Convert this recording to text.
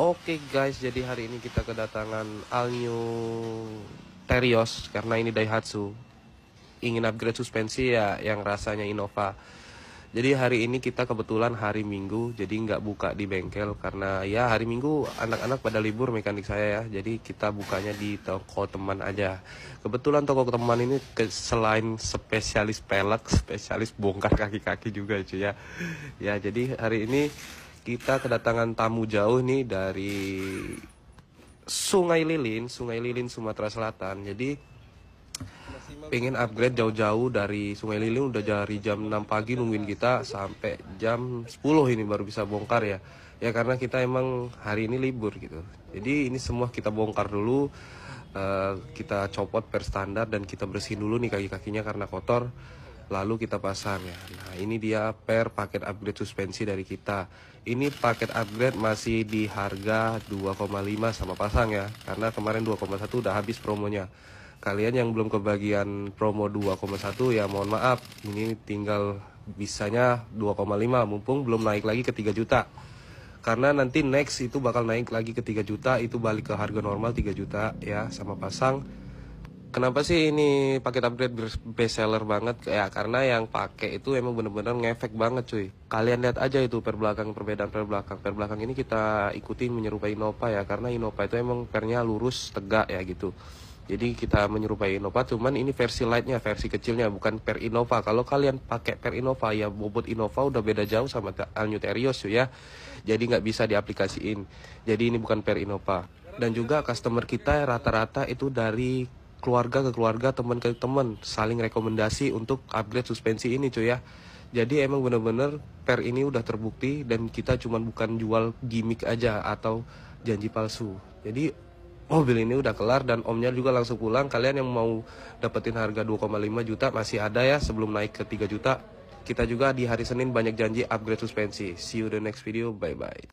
Oke okay guys, jadi hari ini kita kedatangan all new Terios karena ini Daihatsu. Ingin upgrade suspensi ya yang rasanya Innova. Jadi hari ini kita kebetulan hari Minggu, jadi nggak buka di bengkel karena ya hari Minggu anak-anak pada libur mekanik saya ya. Jadi kita bukanya di toko teman aja. Kebetulan toko teman ini ke, selain spesialis pelek, spesialis bongkar kaki-kaki juga cuy ya. Ya jadi hari ini kita kedatangan tamu jauh nih dari Sungai Lilin, Sungai Lilin Sumatera Selatan. Jadi pengen upgrade jauh-jauh dari Sungai Lilin udah dari jam 6 pagi nungguin kita sampai jam 10 ini baru bisa bongkar ya. Ya karena kita emang hari ini libur gitu. Jadi ini semua kita bongkar dulu. Uh, kita copot per standar dan kita bersihin dulu nih kaki-kakinya karena kotor lalu kita pasang ya nah ini dia per paket upgrade suspensi dari kita ini paket upgrade masih di harga 2,5 sama pasang ya karena kemarin 2,1 udah habis promonya kalian yang belum kebagian promo 2,1 ya mohon maaf ini tinggal bisanya 2,5 mumpung belum naik lagi ke 3 juta karena nanti next itu bakal naik lagi ke 3 juta itu balik ke harga normal 3 juta ya sama pasang Kenapa sih ini paket upgrade best seller banget? Ya karena yang pakai itu emang bener-bener ngefek banget cuy. Kalian lihat aja itu per belakang perbedaan per belakang. Per belakang ini kita ikutin menyerupai Innova ya karena Innova itu emang pernya lurus tegak ya gitu. Jadi kita menyerupai Innova cuman ini versi lightnya, versi kecilnya bukan per Innova. Kalau kalian pakai per Innova ya bobot Innova udah beda jauh sama New Terios ya. Jadi nggak bisa diaplikasiin. Jadi ini bukan per Innova. Dan juga customer kita rata-rata itu dari keluarga ke keluarga, teman ke teman, saling rekomendasi untuk upgrade suspensi ini cuy ya. Jadi emang bener-bener per ini udah terbukti dan kita cuman bukan jual gimmick aja atau janji palsu. Jadi mobil ini udah kelar dan omnya juga langsung pulang. Kalian yang mau dapetin harga 2,5 juta masih ada ya sebelum naik ke 3 juta. Kita juga di hari Senin banyak janji upgrade suspensi. See you the next video. Bye bye.